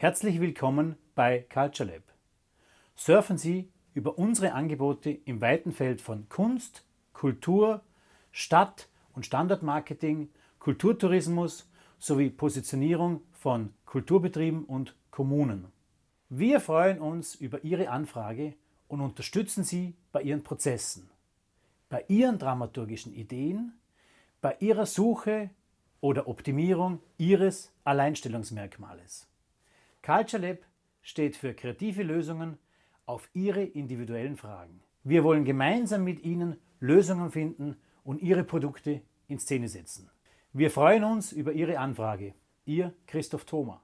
Herzlich willkommen bei Culture Lab. Surfen Sie über unsere Angebote im weiten Feld von Kunst, Kultur, Stadt- und Standardmarketing, Kulturtourismus sowie Positionierung von Kulturbetrieben und Kommunen. Wir freuen uns über Ihre Anfrage und unterstützen Sie bei Ihren Prozessen, bei Ihren dramaturgischen Ideen, bei Ihrer Suche oder Optimierung Ihres Alleinstellungsmerkmales. Culture Lab steht für kreative Lösungen auf Ihre individuellen Fragen. Wir wollen gemeinsam mit Ihnen Lösungen finden und Ihre Produkte in Szene setzen. Wir freuen uns über Ihre Anfrage. Ihr Christoph Thoma.